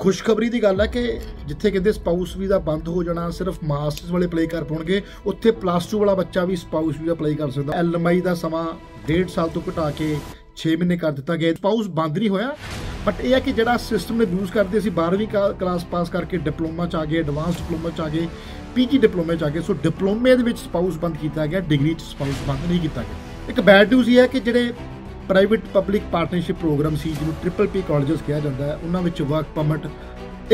ਖੁਸ਼ਖਬਰੀ ਦੀ ਗੱਲ ਹੈ ਕਿ ਜਿੱਥੇ ਕਹਿੰਦੇ ਸਪਾਊਸ ਵੀ ਦਾ ਬੰਦ ਹੋ ਜਾਣਾ ਸਿਰਫ ਮਾਸਟਰਸ ਵਾਲੇ ਪਲੇ ਕਰ ਪਾਉਣਗੇ ਉੱਥੇ ਪਲੱਸ 2 ਵਾਲਾ ਬੱਚਾ ਵੀ ਸਪਾਊਸ ਵੀ ਦਾ ਪਲੇ ਕਰ ਸਕਦਾ ਐਲਐਮਆਈ ਦਾ ਸਮਾਂ 1.5 ਸਾਲ ਤੋਂ ਘਟਾ ਕੇ 6 ਮਹੀਨੇ ਕਰ ਦਿੱਤਾ ਗਿਆ ਸਪਾਊਸ ਬੰਦ ਨਹੀਂ ਹੋਇਆ ਬਟ ਇਹ ਹੈ ਕਿ ਜਿਹੜਾ ਸਿਸਟਮ ਨੇ ਯੂਜ਼ ਕਰਦੇ ਸੀ 12ਵੀਂ ਕਲਾਸ ਪਾਸ ਕਰਕੇ ਡਿਪਲੋਮਾ ਚ ਆ ਗਏ ਐਡਵਾਂਸ ਡਿਪਲੋਮਾ ਚ ਆ ਗਏ ਪੀਜੀ ਡਿਪਲੋਮਾ ਚ ਆ ਗਏ ਸੋ ਡਿਪਲੋਮੇ ਦੇ ਵਿੱਚ ਸਪਾਊਸ ਬੰਦ ਕੀਤਾ ਗਿਆ ਡਿਗਰੀ ਚ ਸਪਾਊਸ ਬੰਦ ਨਹੀਂ ਕੀਤਾ ਗਿਆ ਇੱਕ ਬੈਡ ਨਿਊਜ਼ ਇਹ ਹੈ ਕਿ ਜਿਹੜੇ ਪ੍ਰਾਈਵੇਟ ਪਬਲਿਕ ਪਾਰਟਨਰਸ਼ਿਪ ਪ੍ਰੋਗਰਾਮ ਸੀ ਜਿਹਨੂੰ ਟ੍ਰਿਪਲ ਪੀ ਕਾਲਜਸ ਕਿਹਾ ਜਾਂਦਾ ਹੈ ਉਹਨਾਂ ਵਿੱਚ ਵਰਕ ਪਰਮਿਟ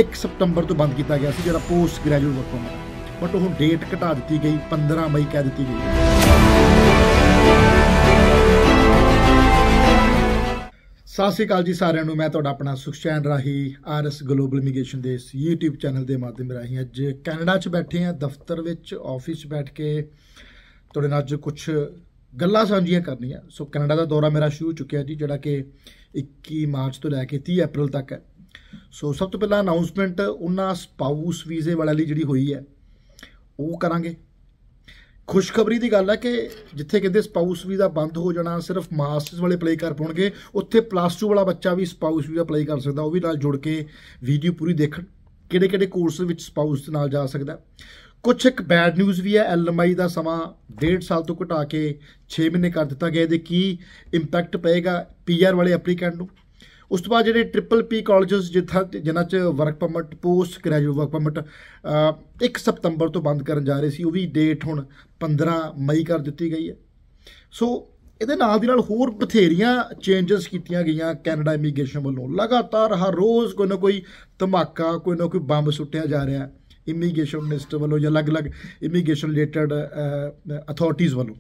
1 ਸਪਟੰਬਰ ਤੋਂ ਬੰਦ ਕੀਤਾ ਗਿਆ ਸੀ ਜਿਹੜਾ post graduate work permit but ਉਹ ਡੇਟ ਘਟਾ ਦਿੱਤੀ ਗਈ 15 ਮਈ ਕਹਿ ਦਿੱਤੀ ਗਈ ਸਤਿ ਸ੍ਰੀ ਅਕਾਲ ਜੀ ਸਾਰਿਆਂ ਨੂੰ ਮੈਂ ਤੁਹਾਡਾ ਆਪਣਾ ਸੁਖਚੈਨ ਰਾਹੀ ਆਰਐਸ ਗਲੋਬਲ ਇਮੀਗ੍ਰੇਸ਼ਨ ਦੇ ਇਸ YouTube ਚੈਨਲ ਦੇ ਮਾਧਿਅਮ ਰਾਹੀਂ ਅੱਜ ਕੈਨੇਡਾ 'ਚ ਬੈਠੇ ਆ ਦਫ਼ਤਰ ਵਿੱਚ ਆਫਿਸ 'ਚ ਬੈਠ ਕੇ ਤੁਹਾਡੇ ਨਾਲ ਅੱਜ ਕੁਝ ਗੱਲਾਂ ਸਾਂਝੀਆਂ ਕਰਨੀਆਂ ਸੋ ਕੈਨੇਡਾ ਦਾ ਦੌਰਾ ਮੇਰਾ ਸ਼ੁਰੂ ਹੋ ਚੁੱਕਿਆ ਜੀ ਜਿਹੜਾ ਕਿ 21 ਮਾਰਚ ਤੋਂ ਲੈ ਕੇ 30 ਅਪ੍ਰੈਲ ਤੱਕ ਹੈ ਸੋ ਸਭ ਤੋਂ ਪਹਿਲਾਂ ਅਨਾਉਂਸਮੈਂਟ ਉਹਨਾਂ ਸਪਾਊਸ ਵੀਜ਼ੇ ਵਾਲਿਆਂ ਲਈ ਜਿਹੜੀ ਹੋਈ ਹੈ ਉਹ ਕਰਾਂਗੇ ਖੁਸ਼ਖਬਰੀ ਦੀ ਗੱਲ ਹੈ ਕਿ ਜਿੱਥੇ ਕਹਿੰਦੇ ਸਪਾਊਸ ਵੀਜ਼ਾ ਬੰਦ ਹੋ ਜਾਣਾ ਸਿਰਫ ਮਾਸਟਰਸ ਵਾਲੇ ਅਪਲਾਈ ਕਰ ਪਾਉਣਗੇ ਉੱਥੇ ਪਲੱਸ 2 ਵਾਲਾ ਬੱਚਾ ਵੀ ਸਪਾਊਸ ਵੀਜ਼ਾ ਅਪਲਾਈ ਕਰ ਸਕਦਾ ਉਹ ਵੀ ਨਾਲ ਜੁੜ ਕੇ ਵੀਡੀਓ ਪੂਰੀ ਦੇਖਣ ਕਿਹੜੇ ਕਿਹੜੇ ਕੋਰਸ ਵਿੱਚ ਸਪਾਊਸ ਨਾਲ ਜਾ ਸਕਦਾ ਕੁਝ ਇੱਕ ਬੈਡ ਨਿਊਜ਼ ਵੀ ਹੈ ਐਲਐਮਆਈ ਦਾ ਸਮਾਂ 1.5 ਸਾਲ ਤੋਂ ਘਟਾ ਕੇ 6 ਮਹੀਨੇ ਕਰ ਦਿੱਤਾ ਗਿਆ ਇਹਦੇ ਕੀ ਇੰਪੈਕਟ ਪਏਗਾ ਪੀਆਰ ਵਾਲੇ ਐਪਲੀਕੈਂਟ ਨੂੰ ਉਸ ਤੋਂ ਬਾਅਦ ਜਿਹੜੇ ਟ੍ਰਿਪਲ ਪੀ ਕਾਲਜਸ ਜਿੱਥਾ ਜਿਨ੍ਹਾਂ 'ਚ work permit post graduate work permit 1 ਸਤੰਬਰ ਤੋਂ ਬੰਦ ਕਰਨ ਜਾ ਰਹੇ ਸੀ ਉਹ ਵੀ ਡੇਟ ਹੁਣ 15 ਮਈ ਕਰ ਦਿੱਤੀ ਗਈ ਹੈ ਸੋ ਇਹਦੇ ਨਾਲ ਦੀ ਨਾਲ ਹੋਰ ਬਥੇਰੀਆਂ ਚੇਂਜਸ ਕੀਤੀਆਂ ਗਈਆਂ ਕੈਨੇਡਾ ਇਮੀਗ੍ਰੇਸ਼ਨ ਵੱਲੋਂ ਲਗਾਤਾਰ ਹਰ ਰੋਜ਼ ਕੋਈ ਨਾ ਕੋਈ ਧਮਾਕਾ ਕੋਈ ਨਾ ਕੋਈ ਬੰਬ ਸੁੱਟਿਆ ਜਾ ਰਿਹਾ ਹੈ ਇਮੀਗ੍ਰੇਸ਼ਨ ਮਿਨਿਸਟਰ ਵੱਲੋਂ ਜਾਂ ਅਲੱਗ-ਅਲੱਗ ਇਮੀਗ੍ਰੇਸ਼ਨ ਰਿਲੇਟਡ ਅਥਾਰਟੀਆਂ ਵੱਲੋਂ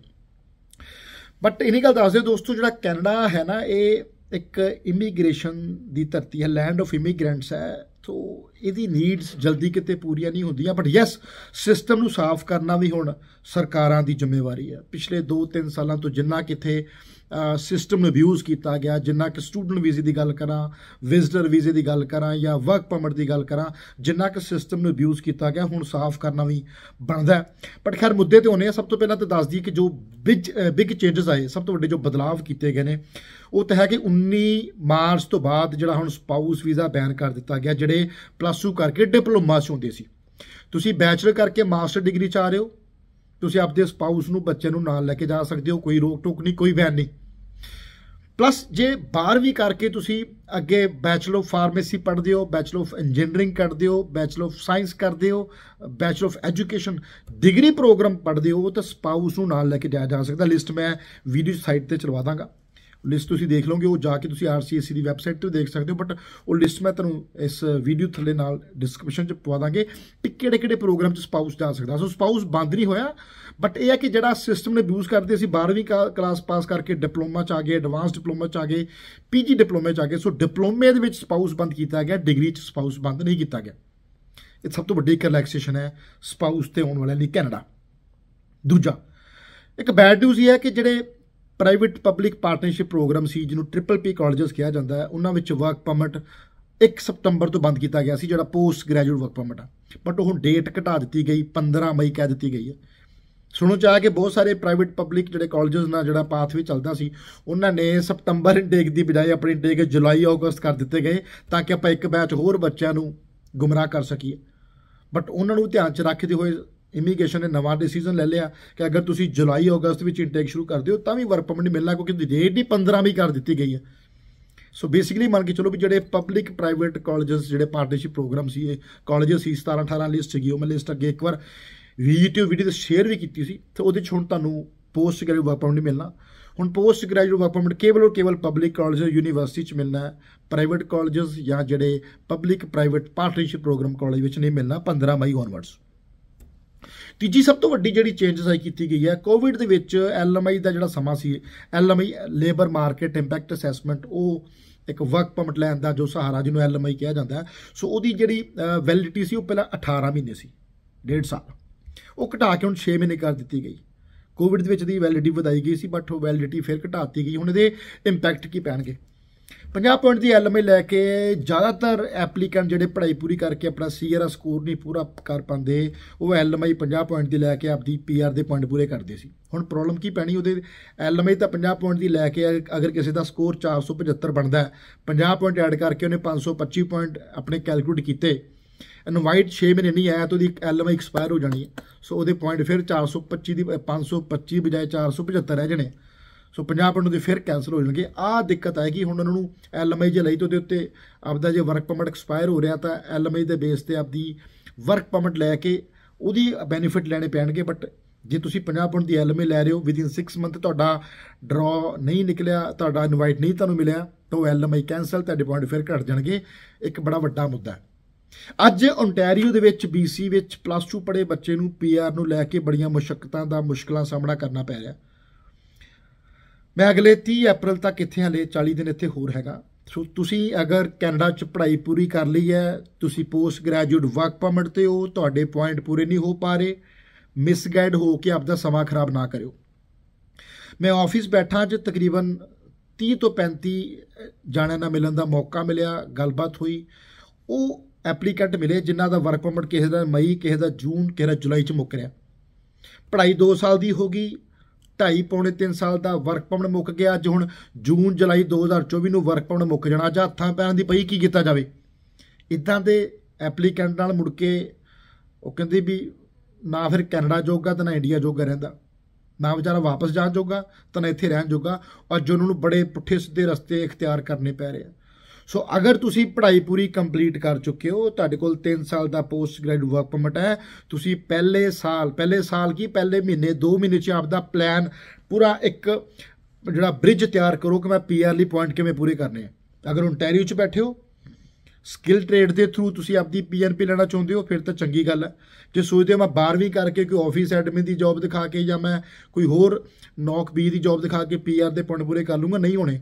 ਬਟ ਇਹਨੀ ਗੱਲ ਦੱਸ ਦਿਓ ਦੋਸਤੋ ਜਿਹੜਾ ਕੈਨੇਡਾ ਹੈ ਨਾ ਇਹ ਇੱਕ ਇਮੀਗ੍ਰੇਸ਼ਨ ਦੀ ਧਰਤੀ ਹੈ ਲੈਂਡ ਆਫ ਇਮੀਗ੍ਰੈਂਟਸ ਹੈ ਸੋ ਇਹਦੀ ਨੀਡਸ ਜਲਦੀ ਕਿਤੇ ਪੂਰੀਆਂ ਨਹੀਂ ਹੁੰਦੀਆਂ ਬਟ ਯੈਸ ਸਿਸਟਮ ਨੂੰ ਸਾਫ਼ ਕਰਨਾ ਵੀ ਹੁਣ ਸਰਕਾਰਾਂ ਦੀ ਜ਼ਿੰਮੇਵਾਰੀ ਹੈ ਪਿਛਲੇ 2-3 ਸਾਲਾਂ ਤੋਂ ਜਿੰਨਾ ਕਿਥੇ ਸਿਸਟਮ ਨੂੰ ਅਬਿਊਜ਼ ਕੀਤਾ ਗਿਆ ਜਿੰਨਾ ਕਿ ਸਟੂਡੈਂਟ ਵੀਜ਼ੇ ਦੀ ਗੱਲ ਕਰਾਂ ਵਿਜ਼ਟਰ ਵੀਜ਼ੇ ਦੀ ਗੱਲ ਕਰਾਂ ਜਾਂ ਵਰਕ ਪਰਮਿਟ ਦੀ ਗੱਲ ਕਰਾਂ ਜਿੰਨਾ ਕਿ ਸਿਸਟਮ ਨੂੰ ਅਬਿਊਜ਼ ਕੀਤਾ ਗਿਆ ਹੁਣ ਸਾਫ਼ ਕਰਨਾ ਵੀ ਬਣਦਾ ਪਰ ਖੈਰ ਮੁੱਦੇ ਤੇ ਹੋਣੇ ਆ ਸਭ ਤੋਂ ਪਹਿਲਾਂ ਤਾਂ ਦੱਸ ਦਈਏ ਕਿ ਜੋ ਬਿਗ ਬਿਗ ਚੇਂਜਸ ਆਏ ਸਭ ਤੋਂ ਵੱਡੇ ਜੋ ਬਦਲਾਅ ਕੀਤੇ ਗਏ ਨੇ ਉਹ ਤਾਂ ਹੈ ਕਿ 19 ਮਾਰਚ ਤੋਂ ਬਾਅਦ ਜਿਹੜਾ ਹੁਣ ਸਪਾਊਸ ਵੀਜ਼ਾ ਬੈਨ ਕਰ ਦਿੱਤਾ ਗਿਆ ਜਿਹੜੇ ਪਲੱਸ 2 ਕਰਕੇ ਡਿਪਲੋਮਾ ਚ ਹੁੰਦੇ ਸੀ ਤੁਸੀਂ ਬੈਚਲਰ ਕਰਕੇ ਮਾਸਟਰ ਡਿਗਰੀ ਚ ਆ ਰਹੇ ਹੋ ਤੁਸੀਂ ਆਪਦੇ ਸਪਾਊਸ ਨੂੰ ਬੱਚੇ ਨੂੰ ਨਾਲ ਲੈ ਕੇ ਜਾ ਸਕਦੇ ਹੋ ਕੋਈ ਰੋਕ ਟੋਕ ਨਹੀਂ ਕੋਈ ਬੈਨ ਨਹੀਂ ਪਲੱਸ ਜੇ 12ਵੀਂ ਕਰਕੇ ਤੁਸੀਂ ਅੱਗੇ ਬੈਚਲਰ ਆਫ ਫਾਰਮੇਸੀ ਪੜ੍ਹਦੇ ਹੋ ਬੈਚਲਰ ਆਫ ਇੰਜੀਨੀਅਰਿੰਗ ਕਰਦੇ ਹੋ ਬੈਚਲਰ ਆਫ ਸਾਇੰਸ ਕਰਦੇ ਹੋ bachelor of education degree program ਪੜ੍ਹਦੇ ਹੋ ਤਾਂ ਸਪਾਊਸ ਨੂੰ ਨਾਲ ਲੈ ਕੇ ਜਾਇਆ ਜਾ ਸਕਦਾ ਲਿਸਟ ਮੈਂ ਵੀਡੀਓ ਸਾਈਟ ਤੇ ਚਲਵਾ ਦਾਂਗਾ ਲਿਸਟ ਤੁਸੀਂ ਦੇਖ ਲਓਗੇ ਉਹ ਜਾ ਕੇ ਤੁਸੀਂ ਆਰਸੀਐਸਸੀ ਦੀ ਵੈਬਸਾਈਟ ਤੇ ਦੇਖ ਸਕਦੇ ਹੋ ਬਟ ਉਹ ਲਿਸਟ ਮੈਂ ਤੁਹਾਨੂੰ ਇਸ ਵੀਡੀਓ ਥੱਲੇ ਨਾਲ ਡਿਸਕ੍ਰਿਪਸ਼ਨ ਚ ਪਵਾ ਦਾਂਗੇ ਕਿ ਕਿਹੜੇ ਕਿਹੜੇ ਪ੍ਰੋਗਰਾਮ ਚ ਸਪਾਊਸ ਜਾ ਸਕਦਾ ਸੋ ਸਪਾਊਸ ਬੰਦ ਨਹੀਂ ਹੋਇਆ ਬਟ ਇਹ ਹੈ ਕਿ ਜਿਹੜਾ ਸਿਸਟਮ ਨੇ ਅਬਿਊਜ਼ ਕਰਦੇ ਸੀ 12ਵੀਂ ਕਲਾਸ ਪਾਸ ਕਰਕੇ ਡਿਪਲੋਮਾ ਚ ਆ ਗਏ ਐਡਵਾਂਸ ਡਿਪਲੋਮਾ ਚ ਆ ਗਏ ਪੀਜੀ ਡਿਪਲੋਮੇ ਚ ਆ ਗਏ ਸੋ ਡਿਪਲੋਮੇ ਦੇ ਵਿੱਚ ਸਪਾਊਸ ਬੰਦ ਕੀਤਾ ਗਿਆ ਡਿਗਰੀ ਚ ਸਪਾਊਸ ਬੰਦ ਨਹੀਂ ਕੀਤਾ ਗਿਆ ਇਹ ਸਭ ਤੋਂ ਵੱਡੀ ਕਲੈਕਸੇਸ਼ਨ ਹੈ ਸਪਾਊਸ ਤੇ ਆਉਣ ਵਾਲਿਆਂ ਲਈ ਕੈਨੇਡਾ ਦੂਜਾ ਇੱਕ ਬੈਡ ਨਿਊਜ਼ ਇਹ ਹੈ ਕਿ ਜਿਹੜੇ ਪ੍ਰਾਈਵੇਟ ਪਬਲਿਕ ਪਾਰਟਨਰਸ਼ਿਪ ਪ੍ਰੋਗਰਾਮ ਸੀ ਜਿਹਨੂੰ ਟ੍ਰਿਪਲ ਪੀ ਕਾਲਜਸ ਕਿਹਾ ਜਾਂਦਾ ਹੈ ਉਹਨਾਂ ਵਿੱਚ ਵਰਕ ਪਰਮਿਟ 1 ਸਤੰਬਰ ਤੋਂ ਬੰਦ ਕੀਤਾ ਗਿਆ ਸੀ ਜਿਹੜਾ ਪੋਸਟ ਗ੍ਰੈਜੂਏਟ ਵਰਕ ਪਰਮਿਟ ਆ ਬਟ ਉਹ ਡੇਟ ਘਟਾ ਦਿੱਤੀ ਗਈ 15 ਮਈ ਕਹਿ ਦਿੱਤੀ ਗਈ ਹੈ ਸੁਣੋ ਚਾਹ ਕੇ ਬਹੁਤ ਸਾਰੇ ਪ੍ਰਾਈਵੇਟ ਪਬਲਿਕ ਜਿਹੜੇ ਕਾਲਜਸ ਨਾਲ ਜਿਹੜਾ ਪਾਥਵੇ ਚੱਲਦਾ ਸੀ ਉਹਨਾਂ ਨੇ ਸਤੰਬਰ ਇਨਟੇਕ ਦੀ ਬਜਾਏ ਆਪਣੀ ਇਨਟੇਕ ਜੁਲਾਈ ਅਗਸਤ ਕਰ ਦਿੱਤੇ ਗਏ ਤਾਂ ਕਿ ਆਪਾਂ ਇੱਕ ਬੈਚ ਹੋਰ ਬੱਚਿਆਂ ਨੂੰ ਗੁੰਮਰਾਹ ਕਰ ਸਕੀਏ ਬਟ ਉਹਨਾਂ ਨੂੰ ਧਿਆਨ 'ਚ ਰੱਖਦੇ ਹੋਏ ਇਮੀਗ੍ਰੇਸ਼ਨ ਨੇ ਨਵਾਂ ਡਿਸੀਜਨ ਲੈ ਲਿਆ ਕਿ ਅਗਰ ਤੁਸੀਂ ਜੁਲਾਈ ਅਗਸਤ ਵਿੱਚ ਇਨਟੇਕ ਸ਼ੁਰੂ ਕਰਦੇ ਹੋ ਤਾਂ ਵੀ ਵਰਕ ਪਰਮਿਟ ਮਿਲਣਾ ਕਿਉਂਕਿ ਡੇਟ ਹੀ 15 ਵੀ ਕਰ ਦਿੱਤੀ ਗਈ ਹੈ ਸੋ ਬੇਸਿਕਲੀ ਮੰਨ ਕੇ ਚਲੋ ਵੀ ਜਿਹੜੇ ਪਬਲਿਕ ਪ੍ਰਾਈਵੇਟ ਕਾਲਜਸ ਜਿਹੜੇ ਪਾਰਟਨਰਸ਼ਿਪ ਪ੍ਰੋਗਰਾਮ ਸੀ ਇਹ ਕਾਲਜਸ ਸੀ 17 18 ਲਿਸਟ ਸੀਗੀ ਉਹ ਮੈਂ ਲਿਸਟ ਅੱਗੇ ਇੱਕ ਵਾਰ ਵੀਡੀਓ ਵੀਡੀਓ ਤੇ ਸ਼ੇਅਰ ਵੀ ਕੀਤੀ ਸੀ ਤੇ ਉਹਦੇ ਚ ਹੁਣ ਤੁਹਾਨੂੰ ਪੋਸਟ ਗ੍ਰੈਜੂਏਟ ਵਰਕ ਪਰਮਿਟ ਮਿਲਣਾ ਹੁਣ ਪੋਸਟ ਗ੍ਰੈਜੂਏਟ ਵਰਕ ਪਰਮਿਟ ਕੇਵਲ ਔਰ ਕੇਵਲ ਪਬਲਿਕ ਕਾਲਜ ਯੂਨੀਵਰਸਿਟੀ ਚ ਮਿਲਣਾ ਹੈ ਪ੍ਰਾਈਵੇਟ ਕਾਲਜਸ ਜਾਂ ਜਿਹੜੇ public private partnership program college ਵਿੱਚ ਨਹੀਂ ਮਿਲਣਾ 15 ਮਈ ਆਨਵਰਡਸ ਤੀਜੀ ਸਭ ਤੋਂ ਵੱਡੀ ਜਿਹੜੀ ਚੇਂਜਸ ਆਈ ਕੀਤੀ ਗਈ ਹੈ ਕੋਵਿਡ ਦੇ ਵਿੱਚ ਐਲਐਮਆਈ ਦਾ ਜਿਹੜਾ ਸਮਾਂ ਸੀ LMIA labour market impact assessment ਉਹ ਇੱਕ ਵਰਕ ਪਰਮਿਟ ਲੈਣ ਦਾ ਜੋ ਸਹਾਰਾ ਜਿਹਨੂੰ ਐਲਐਮਆਈ ਕਿਹਾ ਜਾਂਦਾ ਸੋ ਉਹਦੀ ਜਿਹੜੀ ਵੈਲਿਡਿਟੀ ਸੀ ਉਹ ਪਹਿਲਾਂ 18 ਮਹੀਨੇ ਸੀ ਡੇਢ ਸਾਲ ਉਹ ਘਟਾ ਕੇ ਹੁਣ 6 ਮਹੀਨੇ ਕਰ ਦਿੱਤੀ ਗਈ ਕੋਵਿਡ ਦੇ ਵਿੱਚ ਦੀ ਵੈਲਿਡਿਟੀ ਵਧਾਈ ਗਈ ਸੀ ਬਟ ਉਹ ਵੈਲਿਡਿਟੀ ਫਿਰ ਘਟਾਤੀ ਗਈ ਹੁਣ ਇਹਦੇ ਇੰਪੈਕਟ ਕੀ ਪੈਣਗੇ 50 ਪੁਆਇੰਟ ਦੀ ਐਲਐਮਏ ਲੈ ਕੇ ਜ਼ਿਆਦਾਤਰ ਐਪਲੀਕੈਂਟ ਜਿਹੜੇ ਪੜ੍ਹਾਈ ਪੂਰੀ ਕਰਕੇ ਆਪਣਾ ਸੀਆਰ ਸਕੋਰ ਨਹੀਂ ਪੂਰਾ ਕਰ ਪਾਉਂਦੇ ਉਹ ਐਲਐਮਏ 50 ਪੁਆਇੰਟ ਦੀ ਲੈ ਕੇ ਆਪਦੀ ਪੀਆਰ ਦੇ ਪੁਆਇੰਟ ਪੂਰੇ ਕਰਦੇ ਸੀ ਹੁਣ ਪ੍ਰੋਬਲਮ ਕੀ ਪੈਣੀ ਉਹਦੇ ਐਲਐਮਏ ਤਾਂ 50 ਪੁਆਇੰਟ ਦੀ ਲੈ ਕੇ ਅਗਰ ਕਿਸੇ ਦਾ ਸਕੋਰ 475 ਬਣਦਾ 50 ਪੁਆਇੰਟ ਐਡ ਕਰਕੇ ਉਹਨੇ 525 ਪੁਆਇੰਟ ਆਪਣੇ ਕੈਲਕੂਲੇਟ ਕੀਤੇ ਇਨਵਾਈਟ 6 ਮਹੀਨੇ ਨਹੀਂ ਆਇਆ ਤਾਂ ਉਹਦੀ ਐਲਐਮਆਈ ਐਕਸਪਾਇਰ ਹੋ ਜਾਣੀ ਹੈ ਸੋ ਉਹਦੇ ਪੁਆਇੰਟ ਫਿਰ 425 ਦੀ 525 ਬਜਾਏ 475 ਰਹਿ ਜਾਣੇ ਸੋ 50 ਪਿੰਡ ਦੇ ਫਿਰ ਕੈਨਸਲ ਹੋ ਜਾਣਗੇ ਆਹ ਦਿੱਕਤ ਆਏਗੀ ਹੁਣ ਉਹਨਾਂ ਨੂੰ ਐਲਐਮਆਈ ਜੇ ਲਈ ਤੋਂ ਦੇ ਉੱਤੇ ਆਪਦਾ ਜੇ ਵਰਕ ਪਰਮਿਟ ਐਕਸਪਾਇਰ ਹੋ ਰਿਹਾ ਤਾਂ ਐਲਐਮਆਈ ਦੇ ਬੇਸ ਤੇ ਆਪਦੀ ਵਰਕ ਪਰਮਿਟ ਲੈ ਕੇ ਉਹਦੀ ਬੈਨੀਫਿਟ ਲੈਣੇ ਪੈਣਗੇ ਬਟ ਜੇ ਤੁਸੀਂ 50 ਪੁਆਇੰਟ ਦੀ ਐਲਐਮਏ ਲੈ ਰਹੇ ਹੋ ਵਿਦ 6 ਮੰਥ ਤੁਹਾਡਾ ਡਰਾ ਨਹੀਂ ਨਿਕਲਿਆ ਤੁਹਾਡਾ ਇਨਵਾਈਟ ਨਹੀਂ ਤੁਹਾਨੂੰ ਮਿਲਿਆ ਤਾਂ ਉਹ ਐਲਐਮਆਈ ਕੈਨਸਲ ਤੁਹਾਡੇ ਪੁਆਇੰਟ ਫਿਰ ਘਟ ਜਾਣਗੇ ਇੱਕ ਬੜਾ ਵੱਡਾ ਮੁੱਦਾ ਅੱਜ ਓਨਟਾਰੀਓ ਦੇ ਵਿੱਚ BC ਵਿੱਚ ਪਲੱਸ 2 ਪੜੇ ਬੱਚੇ ਨੂੰ PR ਨੂੰ ਲੈ ਕੇ ਬੜੀਆਂ ਮੁਸ਼ਕਲਾਂ ਦਾ ਮੁਸ਼ਕਲਾਂ ਸਾਹਮਣਾ ਕਰਨਾ ਪੈ ਰਿਹਾ ਮੈਂ ਅਗਲੇ 30 ਅਪ੍ਰੈਲ ਤੱਕ ਇੱਥੇ ਹਲੇ 40 ਦਿਨ ਇੱਥੇ ਹੋਰ ਹੈਗਾ ਸੋ ਤੁਸੀਂ ਅਗਰ ਕੈਨੇਡਾ ਚ ਪੜ੍ਹਾਈ ਪੂਰੀ ਕਰ ਲਈ ਹੈ ਤੁਸੀਂ ਪੋਸਟ ਗ੍ਰੈਜੂਏਟ ਵਰਕ ਪਰਮਿਟ ਤੇ ਹੋ ਤੁਹਾਡੇ ਪੁਆਇੰਟ ਪੂਰੇ ਨਹੀਂ ਹੋ ਪਾ ਰਹੇ ਮਿਸਗਾਈਡ ਹੋ ਕੇ ਆਪਦਾ ਸਮਾਂ ਖਰਾਬ ਨਾ ਕਰਿਓ ਮੈਂ ਆਫਿਸ ਬੈਠਾ ਅੱਜ ਤਕਰੀਬਨ 30 ਤੋਂ 35 ਜਾਣਿਆਂ ਨਾਲ ਮਿਲਣ ਦਾ ਮੌਕਾ ਮਿਲਿਆ ਗੱਲਬਾਤ ਹੋਈ ਉਹ ਐਪਲੀਕੈਂਟ ਮਿਲੇ ਜਿਨ੍ਹਾਂ ਦਾ ਵਰਕ ਪਰਮਿਟ ਕਿਸੇ ਦਾ ਮਈ ਕਿਸੇ ਦਾ ਜੂਨ ਕਿਸੇ ਦਾ ਜੁਲਾਈ ਚ ਮੁੱਕ ਰਿਹਾ ਪੜ੍ਹਾਈ 2 ਸਾਲ ਦੀ ਹੋ ਗਈ ਢਾਈ ਪੌਣੇ 3 ਸਾਲ ਦਾ ਵਰਕ ਪਰਮਿਟ ਮੁੱਕ ਗਿਆ ਅੱਜ ਹੁਣ ਜੂਨ ਜੁਲਾਈ 2024 ਨੂੰ ਵਰਕ ਪਰਮਿਟ ਮੁੱਕ ਜਾਣਾ ਜਾਂ ਹੱਥਾਂ ਪੈਰਾਂ ਦੀ ਪਈ ਕੀ ਕੀਤਾ ਜਾਵੇ ਇਦਾਂ ਦੇ ਐਪਲੀਕੈਂਟ ਨਾਲ ਮੁੜ ਕੇ ਉਹ ਕਹਿੰਦੇ ਵੀ ਨਾ ਫਿਰ ਕੈਨੇਡਾ ਜੋਗਾ ਤਾਂ ਨਾ ਇੰਡੀਆ ਜੋਗਾ ਰਹਿੰਦਾ ਨਾ ਵਿਚਾਰਾ ਵਾਪਸ ਜਾਣ ਜੋਗਾ ਤਾਂ ਨਾ ਇੱਥੇ ਰਹਿਣ ਜੋਗਾ ਔਰ ਜੋ ਉਹਨਾਂ ਨੂੰ ਬੜੇ ਪੁੱਠੇ ਸਿੱਧੇ ਰਸਤੇ ਇਖਤਿਆਰ ਕਰਨੇ ਪੈ ਰਹੇ ਆ ਸੋ ਅਗਰ ਤੁਸੀਂ ਪੜ੍ਹਾਈ ਪੂਰੀ ਕੰਪਲੀਟ ਕਰ ਚੁੱਕੇ ਹੋ ਤੁਹਾਡੇ ਕੋਲ 3 ਸਾਲ ਦਾ ਪੋਸਟ ਗ੍ਰੈਜੂਏਟ ਵਰਕ ਪਰਮਿਟ ਹੈ ਤੁਸੀਂ ਪਹਿਲੇ ਸਾਲ ਪਹਿਲੇ ਸਾਲ ਕੀ ਪਹਿਲੇ ਮਹੀਨੇ 2 ਮਹੀਨੇ ਚ ਆਪਦਾ ਪਲਾਨ ਪੂਰਾ ਇੱਕ ਜਿਹੜਾ ਬ੍ਰਿਜ ਤਿਆਰ ਕਰੋ ਕਿ ਮੈਂ ਪੀਆਰ ਲਈ ਪੁਆਇੰਟ ਕਿਵੇਂ ਪੂਰੇ ਕਰਨੇ ਆ ਅਗਰ ਓਨਟਾਰੀਓ ਚ ਬੈਠੇ ਹੋ ਸਕਿੱਲ ਟ੍ਰੇਡ ਦੇ ਥਰੂ ਤੁਸੀਂ ਆਪਦੀ ਪੀਐਨਪੀ ਲੈਣਾ ਚਾਹੁੰਦੇ ਹੋ ਫਿਰ ਤਾਂ ਚੰਗੀ ਗੱਲ ਹੈ ਜੇ ਸੋਚਦੇ ਹੋ ਮੈਂ 12ਵੀਂ ਕਰਕੇ ਕੋਈ ਆਫਿਸ ਐਡਮਿਨ ਦੀ ਜੌਬ ਦਿਖਾ ਕੇ ਜਾਂ ਮੈਂ ਕੋਈ ਹੋਰ ਨੌਕ ਬੀ ਦੀ ਜੌਬ ਦਿਖਾ ਕੇ ਪੀਆਰ ਦੇ ਪੁਆਇੰਟ ਪੂਰੇ ਕਰ ਲੂੰਗਾ ਨਹੀਂ ਹੋਣੇ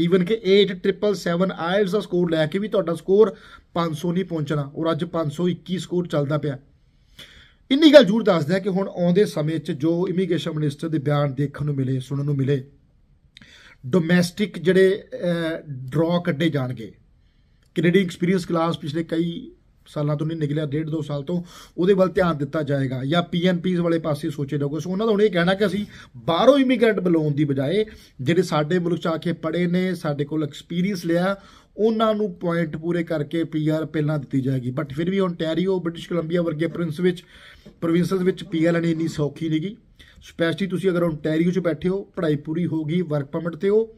ਈਵਨ ਕਿ 8777 ਆਇਲਸ ਦਾ ਸਕੋਰ ਲੈ ਕੇ ਵੀ ਤੁਹਾਡਾ ਸਕੋਰ 500 ਨਹੀਂ ਪਹੁੰਚਣਾ ਔਰ ਅੱਜ 521 ਸਕੋਰ ਚੱਲਦਾ ਪਿਆ ਇੰਨੀ ਗੱਲ ਜ਼ਰੂਰ ਦੱਸਦਾ ਕਿ ਹੁਣ ਆਉਂਦੇ ਸਮੇਂ 'ਚ ਜੋ ਇਮੀਗ੍ਰੇਸ਼ਨ ਮਿਨਿਸਟਰ ਦੇ ਬਿਆਨ ਦੇਖਣ ਨੂੰ ਮਿਲੇ ਸੁਣਨ ਨੂੰ ਮਿਲੇ ਡੋਮੈਸਟਿਕ ਜਿਹੜੇ ਡਰਾ ਕੱਢੇ ਜਾਣਗੇ ਕੈਨੇਡੀਅਨ ਐਕਸਪੀਰੀਅੰਸ ਕਲਾਸ ਪਿਛਲੇ ਕਈ ਸਾਲਾਂ ਤੋਂ ਨਹੀਂ ਨਿਕਲਿਆ ਡੇਢ ਦੋ ਸਾਲ ਤੋਂ ਉਹਦੇ ਵੱਲ ਧਿਆਨ ਦਿੱਤਾ ਜਾਏਗਾ ਜਾਂ ਪੀਐਨਪੀਸ ਵਾਲੇ ਪਾਸੇ ਸੋਚੇ ਜਾਓਗੇ ਸੋ ਉਹਨਾਂ ਦਾ ਹੁਣ ਇਹ ਕਹਿਣਾ ਕਿ ਅਸੀਂ ਬਾਹਰੋਂ ਇਮੀਗ੍ਰੈਂਟ ਬੁਲਾਉਣ ਦੀ ਬਜਾਏ ਜਿਹੜੇ ਸਾਡੇ ਮੁਲਕ ਚ ਆ ਕੇ ਪੜੇ ਨੇ ਸਾਡੇ ਕੋਲ ਐਕਸਪੀਰੀਅੰਸ ਲਿਆ ਉਹਨਾਂ ਨੂੰ ਪੁਆਇੰਟ ਪੂਰੇ ਕਰਕੇ ਪੀਆਰ ਪਹਿਲਾਂ ਦਿੱਤੀ ਜਾਏਗੀ ਬਟ ਫਿਰ ਵੀ ਓਨਟਾਰੀਓ ਬ੍ਰਿਟਿਸ਼ ਕੋਲੰਬੀਆ ਵਰਗੇ ਪ੍ਰਿੰਸ ਵਿੱਚ ਪ੍ਰੋਵਿੰਸਸ ਵਿੱਚ ਪੀਆਰ ਲੈਣੀ ਇੰਨੀ ਸੌਖੀ ਨਹੀਂਗੀ ਸਪੈਸ਼ਲੀ ਤੁਸੀਂ ਅਗਰ ਓਨਟਾਰੀਓ 'ਚ ਬੈਠੇ ਹੋ ਪੜ੍ਹਾਈ ਪੂਰੀ ਹੋ ਗਈ ਵਰਕ ਪਰਮਿਟ ਤੇ ਹੋ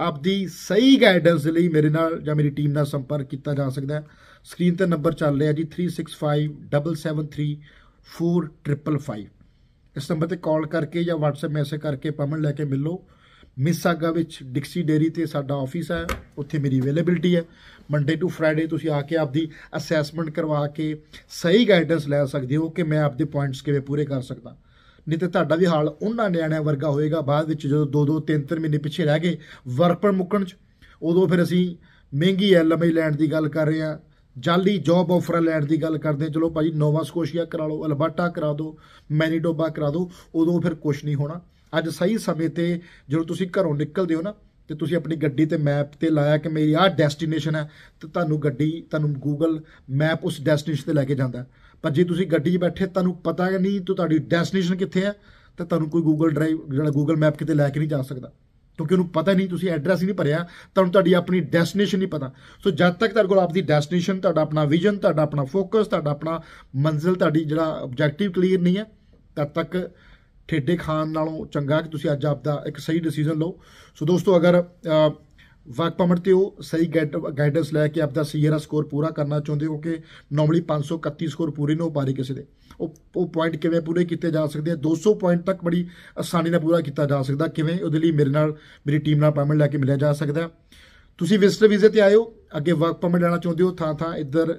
ਆਪਦੀ ਸਹੀ ਗਾਈਡੈਂਸ ਲਈ ਮੇਰੇ ਨਾਲ ਜਾਂ ਮੇਰੀ ਟੀਮ ਨਾਲ ਸੰਪਰਕ ਕੀਤਾ ਜਾ ਸਕਦਾ ਹੈ ਸਕਰੀਨ ਤੇ ਨੰਬਰ ਚੱਲ ਰਿਹਾ ਜੀ 3657734555 ਇਸ ਨੰਬਰ ਤੇ ਕਾਲ ਕਰਕੇ ਜਾਂ WhatsApp ਮੈਸੇਜ ਕਰਕੇ ਪਮਨ ਲੈ ਕੇ ਮਿਲੋ ਮਿਸਾਗਾ ਵਿੱਚ ਡਿਕਸੀ ਡੇਰੀ ਤੇ ਸਾਡਾ ਆਫਿਸ ਹੈ ਉੱਥੇ ਮੇਰੀ ਅਵੇਲੇਬਿਲਟੀ ਹੈ ਮੰਡੇ ਟੂ ਫਰਡੇ ਤੁਸੀਂ ਆ ਕੇ ਆਪਦੀ ਅਸੈਸਮੈਂਟ ਕਰਵਾ ਕੇ ਸਹੀ ਗਾਈਡੈਂਸ ਲੈ ਸਕਦੇ ਹੋ ਕਿ ਮੈਂ ਆਪਦੇ ਪੁਆਇੰਟਸ ਕਿਵੇਂ ਪੂਰੇ ਕਰ ਸਕਦਾ ਨਹੀਂ ਤੇ ਤੁਹਾਡਾ ਵੀ ਹਾਲ ਉਹਨਾਂ ਨਿਆਣਿਆਂ ਵਰਗਾ ਹੋਏਗਾ ਬਾਅਦ ਵਿੱਚ ਜਦੋਂ 2-2 3-3 ਮਹੀਨੇ ਪਿੱਛੇ ਰਹਿ ਗਏ ਵਰਕ ਪਰ ਮੁੱਕਣ ਚ ਉਦੋਂ ਫਿਰ ਅਸੀਂ ਮਹਿੰਗੀ ਐਲਐਮਆਈ ਲੈਣ ਦੀ ਗੱਲ ਕਰ ਰਹੇ ਆ ਜਾਲੀ ਜੌਬ ਆਫਰ ਲੈਣ ਦੀ ਗੱਲ ਕਰਦੇ ਚਲੋ ਭਾਜੀ ਨੋਵਾ ਸਕੋਸ਼ੀਆ ਕਰਾ ਲਓ ਅਲਬਰਟਾ ਕਰਾ ਦਿਓ ਮੈਨੀਡੋਬਾ ਕਰਾ ਦਿਓ ਉਦੋਂ ਫਿਰ ਕੁਝ ਨਹੀਂ ਹੋਣਾ ਅੱਜ ਸਹੀ ਸਮੇਂ ਤੇ ਜਦੋਂ ਤੁਸੀਂ ਘਰੋਂ ਨਿਕਲਦੇ ਹੋ ਨਾ ਤੇ ਤੁਸੀਂ ਆਪਣੀ ਗੱਡੀ ਤੇ ਮੈਪ ਤੇ ਲਾਇਆ ਕਿ ਮੇਰੀ ਆਹ ਡੈਸਟੀਨੇਸ਼ਨ ਹੈ ਤੇ ਤੁਹਾਨੂੰ ਗੱਡੀ ਤੁਹਾਨੂੰ ਗੂਗਲ ਮੈਪ ਉਸ ਡੈਸਟੀਨੇਸ਼ਨ ਤੇ ਲੈ ਕੇ ਜਾਂਦਾ ਪਰ ਜੇ ਤੁਸੀਂ ਗੱਡੀ 'ਚ ਬੈਠੇ ਤੁਹਾਨੂੰ ਪਤਾ ਨਹੀਂ ਤੁਹਾਡੀ ਡੈਸਟੀਨੇਸ਼ਨ ਕਿੱਥੇ ਹੈ ਤਾਂ ਤੁਹਾਨੂੰ ਕੋਈ ਗੂਗਲ ਡਰਾਈਵ ਜਿਹੜਾ ਗੂਗਲ ਮੈਪ ਕਿਤੇ ਲੈ ਕੇ ਨਹੀਂ ਜਾ ਸਕਦਾ ਕਿਉਂਕਿ ਉਹਨੂੰ ਪਤਾ ਨਹੀਂ ਤੁਸੀਂ ਐਡਰੈਸ ਹੀ ਨਹੀਂ ਭਰਿਆ ਤਾਂ ਤੁਹਾਡੀ ਆਪਣੀ ਡੈਸਟੀਨੇਸ਼ਨ ਨਹੀਂ ਪਤਾ ਸੋ ਜਦ ਤੱਕ ਤੁਹਾਡੇ ਕੋਲ ਆਪਦੀ ਡੈਸਟੀਨੇਸ਼ਨ ਤੁਹਾਡਾ ਆਪਣਾ ਵਿਜ਼ਨ ਤੁਹਾਡਾ ਆਪਣਾ ਫੋਕਸ ਤੁਹਾਡਾ ਆਪਣਾ ਮੰਜ਼ਿਲ ਤੁਹਾਡੀ ਜਿਹੜਾ ਆਬਜੈਕਟਿਵ ਕਲੀਅਰ ਨਹੀਂ ਹੈ ਤਦ ਤੱਕ ਠੇਡੇ ਖਾਣ ਨਾਲੋਂ ਚੰਗਾ ਕਿ ਤੁਸੀਂ ਅੱਜ ਆਪਦਾ ਇੱਕ ਸਹੀ ਡਿਸੀਜਨ ਲਓ ਸੋ ਦੋਸਤੋ ਅਗਰ ਵਰਕ ਪਰਮਿਟ ਤੇ ਹੋ ਸਹੀ ਗਾਈਡੈਂਸ ਲੈ ਕੇ ਆਪਦਾ ਸੀਆਰ ਸਕੋਰ ਪੂਰਾ ਕਰਨਾ ਚਾਹੁੰਦੇ ਹੋ ਕਿ ਨਾਰਮਲੀ 531 ਸਕੋਰ ਪੂਰੇ ਨਹੀਂ ਹੋ ਪਾਰੇ ਕਿਸੇ ਦੇ ਉਹ ਉਹ ਪੁਆਇੰਟ ਕਿਵੇਂ ਪੂਰੇ ਕੀਤੇ ਜਾ ਸਕਦੇ ਆ 200 ਪੁਆਇੰਟ ਤੱਕ ਬੜੀ ਆਸਾਨੀ ਨਾਲ ਪੂਰਾ ਕੀਤਾ ਜਾ ਸਕਦਾ ਕਿਵੇਂ ਉਹਦੇ ਲਈ ਮੇਰੇ ਨਾਲ ਮੇਰੀ ਟੀਮ ਨਾਲ ਪਰਮਿਟ ਲੈ ਕੇ ਮਿਲਿਆ ਜਾ ਸਕਦਾ ਤੁਸੀਂ ਵਿਜ਼ਟਰ ਵੀਜ਼ੇ ਤੇ ਆਇਓ ਅੱਗੇ ਵਰਕ ਪਰਮਿਟ ਲੈਣਾ ਚਾਹੁੰਦੇ ਹੋ ਥਾਂ ਥਾਂ ਇੱਧਰ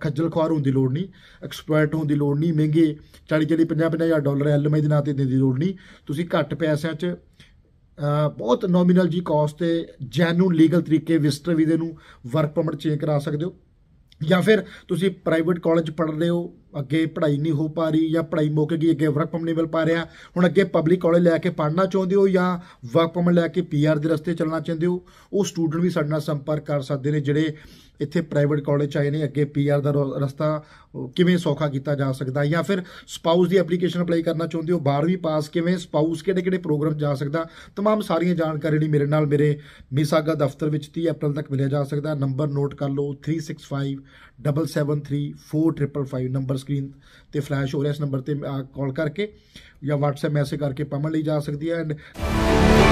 ਖੱਜਲ ਖਵਾਰ ਹੋਣ ਦੀ ਲੋੜ ਨਹੀਂ ਐਕਸਪਰਟ ਹੋਣ ਦੀ ਲੋੜ ਨਹੀਂ ਮਹਿੰਗੇ 40 40 50 50000 ਡਾਲਰ ਐਲਐਮਆਈ ਦੇ ਨਾਂ ਤੇ ਦੇਣ ਦੀ ਲੋੜ ਨਹੀਂ ਤੁਸੀਂ ਘੱਟ ਪੈਸਿਆਂ 'ਚ ਬਹੁਤ ਨੋਮੀਨਲ ਜੀ ਕਾਸਟ ਤੇ ਜੈਨੂਨ ਲੀਗਲ ਤਰੀਕੇ ਵਿਜ਼ਟਰ ਵੀਜ਼ੇ ਨੂੰ ਵਰਕ ਪਰਮਿਟ ਚੇਂਜ ਕਰਾ ਸਕਦੇ ਹੋ ਜਾਂ ਫਿਰ ਤੁਸੀਂ ਪ੍ਰਾਈਵੇਟ ਕਾਲਜ ਪੜ੍ਹ ਰਹੇ ਹੋ ਅੱਗੇ ਪੜ੍ਹਾਈ ਨਹੀਂ ਹੋ ਪਾ ਰਹੀ ਜਾਂ ਪੜ੍ਹਾਈ ਮੁੱਕ ਗਈ ਅੱਗੇ ਵਰਕ ਪਰਮਿਟ ਨਹੀਂ ਮਿਲ ਪਾ ਰਿਹਾ ਹੁਣ ਅੱਗੇ ਪਬਲਿਕ ਕਾਲਜ ਲੈ ਕੇ ਪੜ੍ਹਨਾ ਚਾਹੁੰਦੇ ਹੋ ਜਾਂ ਵਰਕ ਪਰਮਿਟ ਲੈ ਕੇ ਪੀਆਰ ਦੇ ਰਸਤੇ ਚੱਲਣਾ ਚਾਹੁੰਦੇ ਹੋ ਉਹ ਸਟੂਡੈਂਟ ਵੀ ਸਾਡੇ ਨਾਲ ਸੰਪਰਕ ਕਰ ਸਕਦੇ ਨੇ ਜਿਹੜੇ ਇੱਥੇ ਪ੍ਰਾਈਵੇਟ ਕਾਲਜ ਆਏ ਨੇ ਅੱਗੇ ਪੀਆਰ ਦਾ ਰਸਤਾ ਕਿਵੇਂ ਸੌਖਾ ਕੀਤਾ ਜਾ ਸਕਦਾ ਜਾਂ ਫਿਰ ਸਪਾਊਸ ਦੀ ਐਪਲੀਕੇਸ਼ਨ ਅਪਲਾਈ ਕਰਨਾ ਚਾਹੁੰਦੇ ਹੋ 12ਵੀਂ ਪਾਸ ਕਿਵੇਂ ਸਪਾਊਸ ਕਿਹੜੇ-ਕਿਹੜੇ ਪ੍ਰੋਗਰਾਮ ਜਾ ਸਕਦਾ तमाम ਸਾਰੀਆਂ ਜਾਣਕਾਰੀ ਲਈ ਮੇਰੇ ਨਾਲ ਮੇਰੇ ਮਿਸਾਗਾ ਦਫ਼ਤਰ ਵਿੱਚ 30 ਅਪ੍ਰੈਲ ਤੱਕ ਮਿਲਿਆ ਜਾ ਸਕਦਾ ਨੰਬਰ ਨੋਟ ਕਰ ਲਓ 3657734455 ਨੰਬਰ ਸਕਰੀਨ ਤੇ ਫਲੈਸ਼ ਹੋ ਰਿਹਾ ਇਸ ਨੰਬਰ ਤੇ ਕਾਲ ਕਰਕੇ ਜਾਂ WhatsApp ਮੈਸੇਜ ਕਰਕੇ ਪਾਮਣ ਲਈ ਜਾ ਸਕਦੀ ਹੈ ਐਂਡ